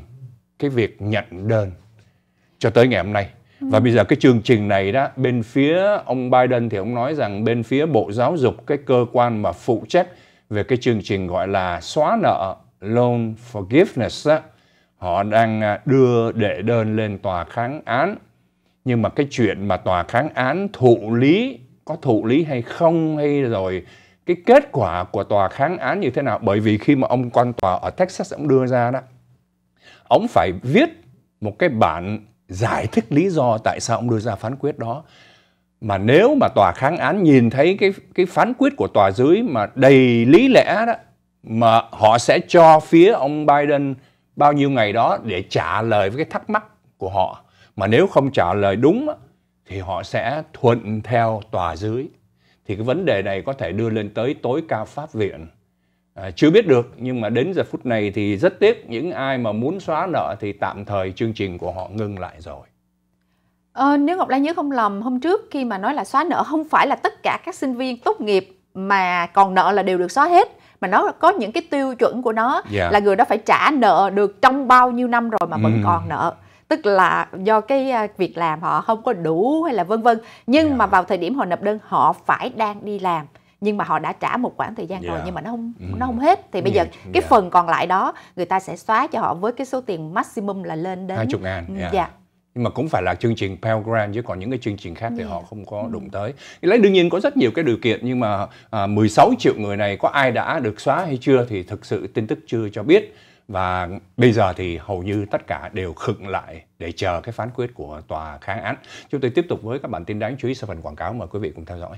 Speaker 3: cái việc nhận đơn cho tới ngày hôm nay. Và bây giờ cái chương trình này đó, bên phía ông Biden thì ông nói rằng bên phía Bộ Giáo dục, cái cơ quan mà phụ trách về cái chương trình gọi là xóa nợ, loan forgiveness, đó, họ đang à, đưa đệ đơn lên tòa kháng án. Nhưng mà cái chuyện mà tòa kháng án thụ lý, có thụ lý hay không hay rồi cái kết quả của tòa kháng án như thế nào bởi vì khi mà ông quan tòa ở Texas ông đưa ra đó ông phải viết một cái bản giải thích lý do tại sao ông đưa ra phán quyết đó mà nếu mà tòa kháng án nhìn thấy cái cái phán quyết của tòa dưới mà đầy lý lẽ đó mà họ sẽ cho phía ông Biden bao nhiêu ngày đó để trả lời với cái thắc mắc của họ mà nếu không trả lời đúng thì họ sẽ thuận theo tòa dưới thì cái vấn đề này có thể đưa lên tới tối cao pháp viện à, chưa biết được nhưng mà đến giờ phút này thì rất tiếc những ai mà muốn xóa nợ thì tạm thời chương trình của họ ngưng lại rồi
Speaker 2: à, nếu ngọc lan nhớ không lầm hôm trước khi mà nói là xóa nợ không phải là tất cả các sinh viên tốt nghiệp mà còn nợ là đều được xóa hết mà nó có những cái tiêu chuẩn của nó yeah. Dạ. là người đó phải trả nợ được trong bao nhiêu năm rồi mà vẫn ừ. còn nợ tức là do cái à, việc làm họ không có đủ hay là vân vân nhưng yeah. Dạ. mà vào thời điểm họ nộp đơn họ phải đang đi làm nhưng mà họ đã trả một khoảng thời gian yeah. rồi dạ. nhưng mà nó không ừ. nó không hết thì bây giờ dạ. cái yeah. phần còn lại đó người ta sẽ xóa cho họ với cái số tiền maximum là lên đến hai chục ngàn yeah. Ừ, yeah
Speaker 3: nhưng mà cũng phải là chương trình Pell Grant chứ còn những cái chương trình khác thì yeah. họ không có ừ. đụng tới. Lấy đương nhiên có rất nhiều cái điều kiện nhưng mà à, 16 triệu người này có ai đã được xóa hay chưa thì thực sự tin tức chưa cho biết và bây giờ thì hầu như tất cả đều khựng lại để chờ cái phán quyết của tòa kháng án. Chúng tôi tiếp tục với các bản tin đáng chú ý sau phần quảng cáo mời quý vị cùng theo dõi.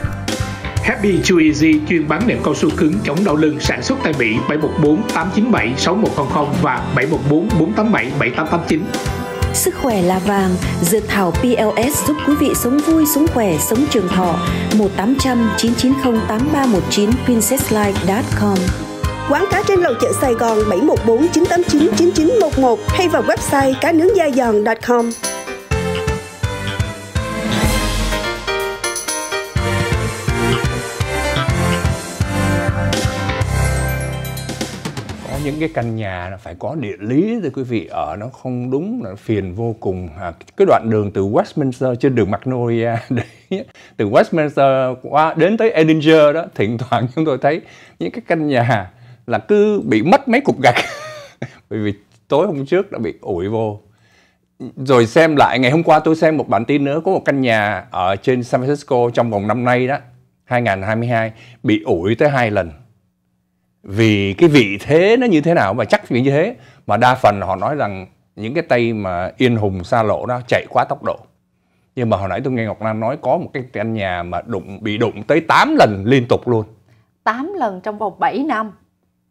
Speaker 1: Happy Chew Easy chuyên bán nệm cao su cứng chống đau lưng sản xuất tại Mỹ 714 897 6100 và 714 487 7889.
Speaker 2: Sức khỏe là vàng, dược thảo PLS giúp quý vị sống vui, sống khỏe, sống trường thọ. 1800 990 8319 princesslife.com Quán cá trên lầu chợ Sài Gòn 714 989 9911 hay vào website cá nướng da giòn.com.
Speaker 3: những cái căn nhà là phải có địa lý thưa quý vị ở nó không đúng là phiền vô cùng à, cái đoạn đường từ Westminster trên đường Magnolia *laughs* đấy từ Westminster qua đến tới Edinburgh đó thỉnh thoảng chúng tôi thấy những cái căn nhà là cứ bị mất mấy cục gạch *laughs* bởi vì tối hôm trước đã bị ủi vô rồi xem lại ngày hôm qua tôi xem một bản tin nữa có một căn nhà ở trên San Francisco trong vòng năm nay đó 2022 bị ủi tới hai lần vì cái vị thế nó như thế nào mà chắc vì như thế mà đa phần họ nói rằng những cái tay mà yên hùng xa lộ đó chạy quá tốc độ nhưng mà hồi nãy tôi nghe Ngọc Lan nói có một cái căn nhà mà đụng bị đụng tới 8 lần liên tục luôn
Speaker 2: 8 lần trong vòng 7 năm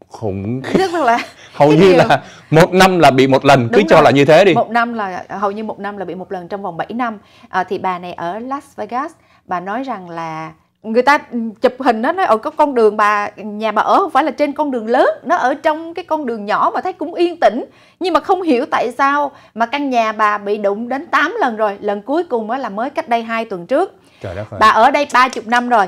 Speaker 3: khủng khiếp tức
Speaker 2: là *laughs* hầu như điều... là
Speaker 3: một năm là bị một lần Đúng cứ rồi. cho là như thế đi một
Speaker 2: năm là hầu như một năm là bị một lần trong vòng 7 năm à, thì bà này ở Las Vegas bà nói rằng là người ta chụp hình nó nói ở có con đường bà nhà bà ở không phải là trên con đường lớn nó ở trong cái con đường nhỏ mà thấy cũng yên tĩnh nhưng mà không hiểu tại sao mà căn nhà bà bị đụng đến 8 lần rồi lần cuối cùng mới là mới cách đây hai tuần trước Trời đất bà ở đây 30 năm rồi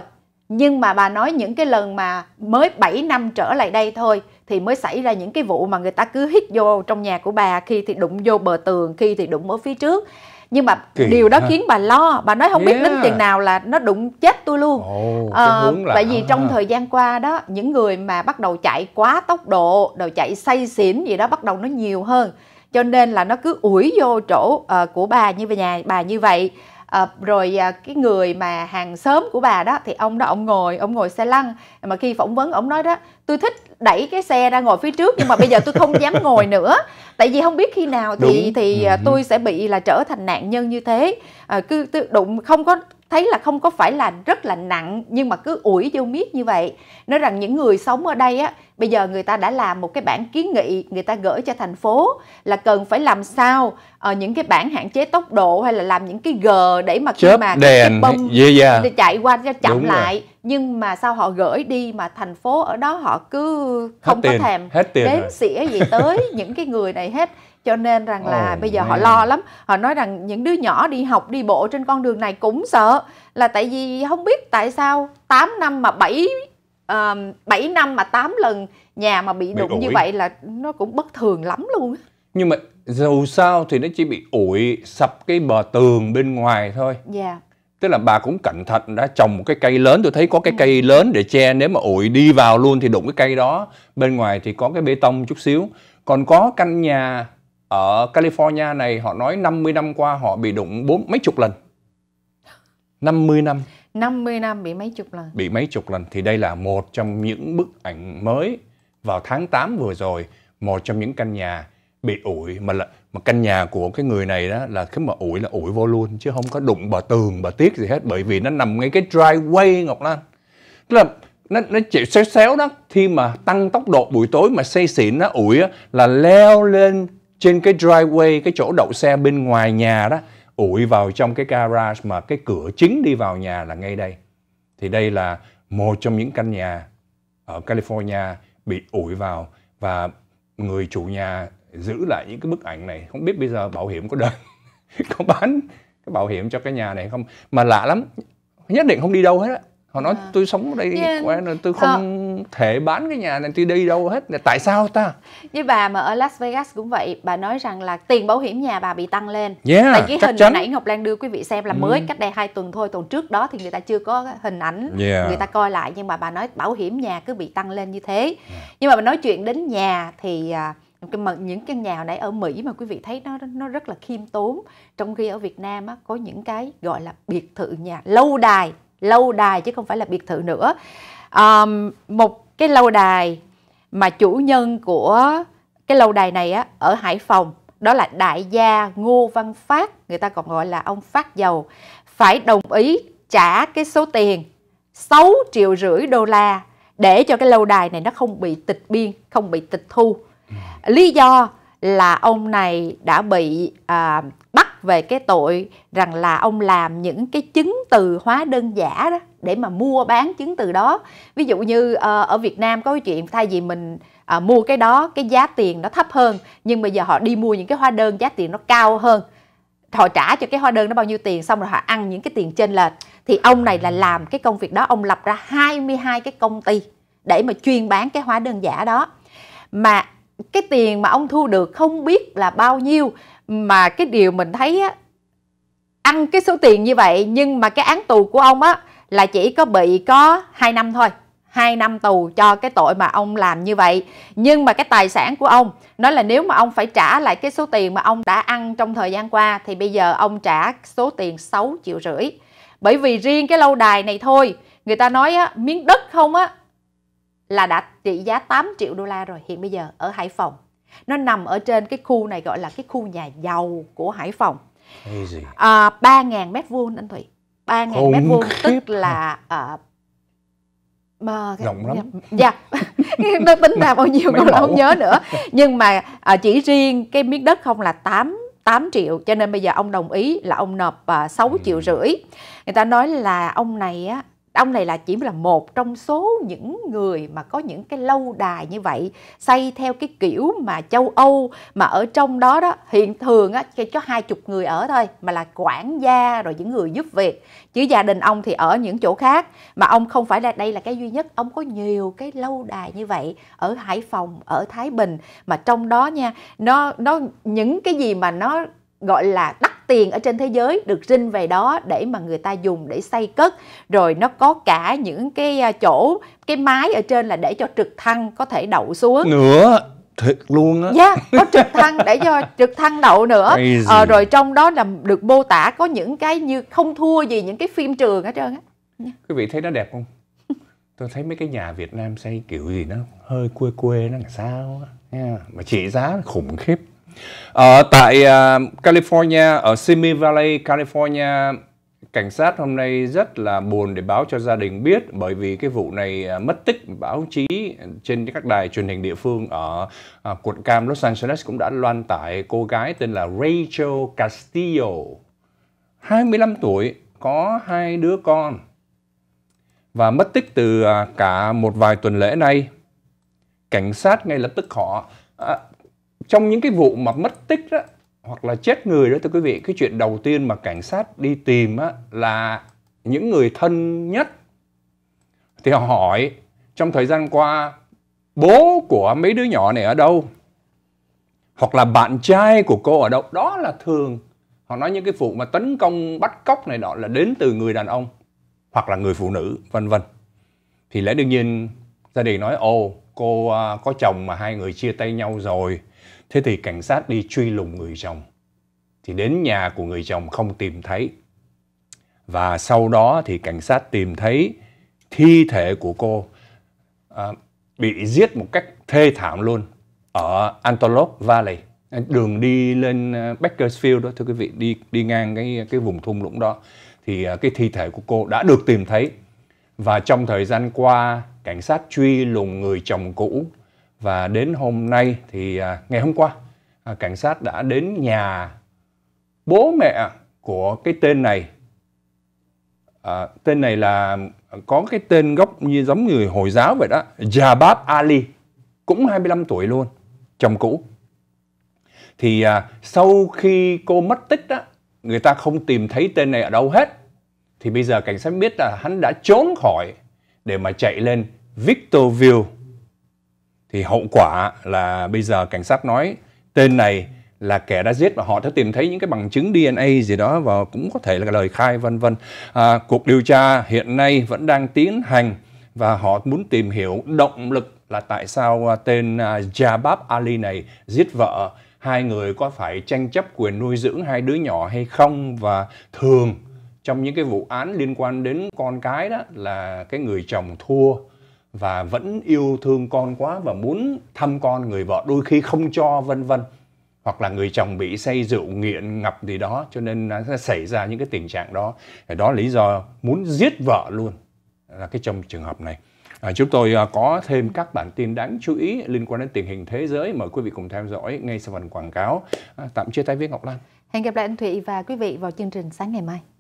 Speaker 2: nhưng mà bà nói những cái lần mà mới 7 năm trở lại đây thôi thì mới xảy ra những cái vụ mà người ta cứ hít vô trong nhà của bà khi thì đụng vô bờ tường khi thì đụng ở phía trước nhưng mà Kỳ điều đó ha. khiến bà lo bà nói không yeah. biết đến tiền nào là nó đụng chết tôi luôn oh, ờ, tại vì trong thời gian qua đó những người mà bắt đầu chạy quá tốc độ đầu chạy say xỉn gì đó bắt đầu nó nhiều hơn cho nên là nó cứ ủi vô chỗ uh, của bà như vậy nhà bà như vậy à, rồi à, cái người mà hàng xóm của bà đó thì ông đó ông ngồi ông ngồi xe lăn mà khi phỏng vấn ông nói đó tôi thích đẩy cái xe ra ngồi phía trước nhưng mà bây giờ tôi không dám ngồi nữa tại vì không biết khi nào thì Đúng. thì à, ừ. tôi sẽ bị là trở thành nạn nhân như thế à, cứ đụng không có thấy là không có phải là rất là nặng nhưng mà cứ ủi vô miết như vậy nói rằng những người sống ở đây á bây giờ người ta đã làm một cái bản kiến nghị người ta gửi cho thành phố là cần phải làm sao ở ờ, những cái bản hạn chế tốc độ hay là làm những cái gờ để mà khi Chớp mà đèn, bông yeah, yeah. chạy qua cho chậm Đúng lại rồi. nhưng mà sao họ gửi đi mà thành phố ở đó họ cứ không hết có tiền, thèm hết tiền đếm xỉa gì tới những cái người này hết cho nên rằng là oh, bây giờ man. họ lo lắm họ nói rằng những đứa nhỏ đi học đi bộ trên con đường này cũng sợ là tại vì không biết tại sao 8 năm mà 7 um, 7 năm mà 8 lần nhà mà bị, bị đụng ủi. như vậy là nó cũng bất thường lắm luôn
Speaker 3: nhưng mà dù sao thì nó chỉ bị ủi sập cái bờ tường bên ngoài thôi dạ tức là bà cũng cẩn thận đã trồng một cái cây lớn tôi thấy có cái ừ. cây lớn để che nếu mà ủi đi vào luôn thì đụng cái cây đó bên ngoài thì có cái bê tông chút xíu còn có căn nhà ở California này họ nói 50 năm qua họ bị đụng bốn mấy chục lần 50 năm
Speaker 2: 50 năm bị mấy chục lần
Speaker 3: bị mấy chục lần thì đây là một trong những bức ảnh mới vào tháng 8 vừa rồi một trong những căn nhà bị ủi mà là mà căn nhà của cái người này đó là khi mà ủi là ủi vô luôn chứ không có đụng bờ tường bờ tiết gì hết bởi vì nó nằm ngay cái driveway Ngọc Lan tức là nó nó chịu xéo xéo đó khi mà tăng tốc độ buổi tối mà say xỉn nó ủi á, là leo lên trên cái driveway cái chỗ đậu xe bên ngoài nhà đó ủi vào trong cái garage mà cái cửa chính đi vào nhà là ngay đây thì đây là một trong những căn nhà ở California bị ủi vào và người chủ nhà giữ lại những cái bức ảnh này không biết bây giờ bảo hiểm có đơn *laughs* có bán cái bảo hiểm cho cái nhà này không mà lạ lắm nhất định không đi đâu hết á họ nói à. tôi sống ở đây nhưng, quen rồi tôi không à. thể bán cái nhà này tôi đi đâu hết là tại sao ta
Speaker 2: với bà mà ở Las Vegas cũng vậy bà nói rằng là tiền bảo hiểm nhà bà bị tăng lên yeah, tại cái hình chắn. nãy Ngọc Lan đưa quý vị xem là mới ừ. cách đây hai tuần thôi tuần trước đó thì người ta chưa có hình ảnh yeah. người ta coi lại nhưng mà bà nói bảo hiểm nhà cứ bị tăng lên như thế yeah. nhưng mà bà nói chuyện đến nhà thì à, những căn nhà hồi nãy ở Mỹ mà quý vị thấy nó nó rất là khiêm tốn trong khi ở Việt Nam á, có những cái gọi là biệt thự nhà lâu đài lâu đài chứ không phải là biệt thự nữa um, một cái lâu đài mà chủ nhân của cái lâu đài này á, ở Hải Phòng đó là đại gia Ngô Văn Phát người ta còn gọi là ông Phát dầu phải đồng ý trả cái số tiền 6 triệu rưỡi đô la để cho cái lâu đài này nó không bị tịch biên không bị tịch thu ừ. lý do là ông này đã bị à, về cái tội rằng là ông làm những cái chứng từ hóa đơn giả đó để mà mua bán chứng từ đó ví dụ như ờ, ở Việt Nam có cái chuyện thay vì mình ờ, mua cái đó cái giá tiền nó thấp hơn nhưng bây giờ họ đi mua những cái hóa đơn giá tiền nó cao hơn họ trả cho cái hóa đơn nó bao nhiêu tiền xong rồi họ ăn những cái tiền trên lệch thì ông này là làm cái công việc đó ông lập ra 22 cái công ty để mà chuyên bán cái hóa đơn giả đó mà cái tiền mà ông thu được không biết là bao nhiêu mà cái điều mình thấy á, ăn cái số tiền như vậy nhưng mà cái án tù của ông á là chỉ có bị có 2 năm thôi 2 năm tù cho cái tội mà ông làm như vậy nhưng mà cái tài sản của ông nó là nếu mà ông phải trả lại cái số tiền mà ông đã ăn trong thời gian qua thì bây giờ ông trả số tiền 6 triệu rưỡi bởi vì riêng cái lâu đài này thôi người ta nói á, miếng đất không á là đã trị giá 8 triệu đô la rồi hiện bây giờ ở Hải Phòng nó nằm ở trên cái khu này gọi là cái khu nhà giàu của Hải Phòng à, 3.000 mét vuông anh Thủy 3.000 mét vuông tức là à, mà rộng lắm dạ *laughs* nó tính ra bao nhiêu con không nhớ nữa nhưng mà à, chỉ riêng cái miếng đất không là 8 8 triệu cho nên bây giờ ông đồng ý là ông nộp à, 6 ừ. triệu rưỡi người ta nói là ông này á ông này là chỉ là một trong số những người mà có những cái lâu đài như vậy xây theo cái kiểu mà châu Âu mà ở trong đó đó hiện thường á chỉ có hai chục người ở thôi mà là quản gia rồi những người giúp việc chứ gia đình ông thì ở những chỗ khác mà ông không phải là đây là cái duy nhất ông có nhiều cái lâu đài như vậy ở Hải Phòng ở Thái Bình mà trong đó nha nó nó những cái gì mà nó gọi là đắt tiền ở trên thế giới được rinh về đó để mà người ta dùng để xây cất rồi nó có cả những cái à, chỗ cái mái ở trên là để cho trực thăng có thể đậu xuống nữa
Speaker 3: thiệt luôn á dạ
Speaker 2: yeah, có trực thăng để cho trực thăng đậu nữa ờ, rồi trong đó là được mô tả có những cái như không thua gì những cái phim trường hết trơn á
Speaker 3: dạ. quý vị thấy nó đẹp không tôi thấy mấy cái nhà Việt Nam xây kiểu gì nó hơi quê quê nó làm sao á yeah. mà trị giá khủng khiếp ở ờ, tại uh, California, ở Simi Valley, California, cảnh sát hôm nay rất là buồn để báo cho gia đình biết bởi vì cái vụ này à, mất tích báo chí trên các đài truyền hình địa phương ở à, quận Cam Los Angeles cũng đã loan tải cô gái tên là Rachel Castillo 25 tuổi có hai đứa con và mất tích từ cả một vài tuần lễ nay cảnh sát ngay lập tức họ trong những cái vụ mà mất tích đó hoặc là chết người đó thưa quý vị cái chuyện đầu tiên mà cảnh sát đi tìm á, là những người thân nhất thì họ hỏi trong thời gian qua bố của mấy đứa nhỏ này ở đâu hoặc là bạn trai của cô ở đâu đó là thường họ nói những cái vụ mà tấn công bắt cóc này đó là đến từ người đàn ông hoặc là người phụ nữ vân vân thì lẽ đương nhiên gia đình nói ồ cô à, có chồng mà hai người chia tay nhau rồi Thế thì cảnh sát đi truy lùng người chồng. Thì đến nhà của người chồng không tìm thấy. Và sau đó thì cảnh sát tìm thấy thi thể của cô à, bị giết một cách thê thảm luôn ở Antelope Valley. Đường đi lên à, Bakersfield đó thưa quý vị, đi đi ngang cái cái vùng thung lũng đó thì à, cái thi thể của cô đã được tìm thấy. Và trong thời gian qua, cảnh sát truy lùng người chồng cũ và đến hôm nay thì à, ngày hôm qua à, cảnh sát đã đến nhà bố mẹ của cái tên này à, tên này là à, có cái tên gốc như giống người hồi giáo vậy đó Jabab Ali cũng 25 tuổi luôn chồng cũ thì à, sau khi cô mất tích đó người ta không tìm thấy tên này ở đâu hết thì bây giờ cảnh sát biết là hắn đã trốn khỏi để mà chạy lên Victorville thì hậu quả là bây giờ cảnh sát nói tên này là kẻ đã giết và họ đã tìm thấy những cái bằng chứng DNA gì đó và cũng có thể là lời khai vân vân. À, cuộc điều tra hiện nay vẫn đang tiến hành và họ muốn tìm hiểu động lực là tại sao à, tên à, Jabab Ali này giết vợ hai người có phải tranh chấp quyền nuôi dưỡng hai đứa nhỏ hay không và thường trong những cái vụ án liên quan đến con cái đó là cái người chồng thua và vẫn yêu thương con quá và muốn thăm con người vợ đôi khi không cho vân vân hoặc là người chồng bị say rượu nghiện ngập gì đó cho nên nó sẽ xảy ra những cái tình trạng đó đó là lý do muốn giết vợ luôn là cái trong trường hợp này à, chúng tôi à, có thêm các bản tin đáng chú ý liên quan đến tình hình thế giới mời quý vị cùng theo dõi ngay sau phần quảng cáo à, tạm chia tay với
Speaker 1: Ngọc Lan
Speaker 2: hẹn gặp lại anh Thụy và quý vị vào chương trình sáng ngày mai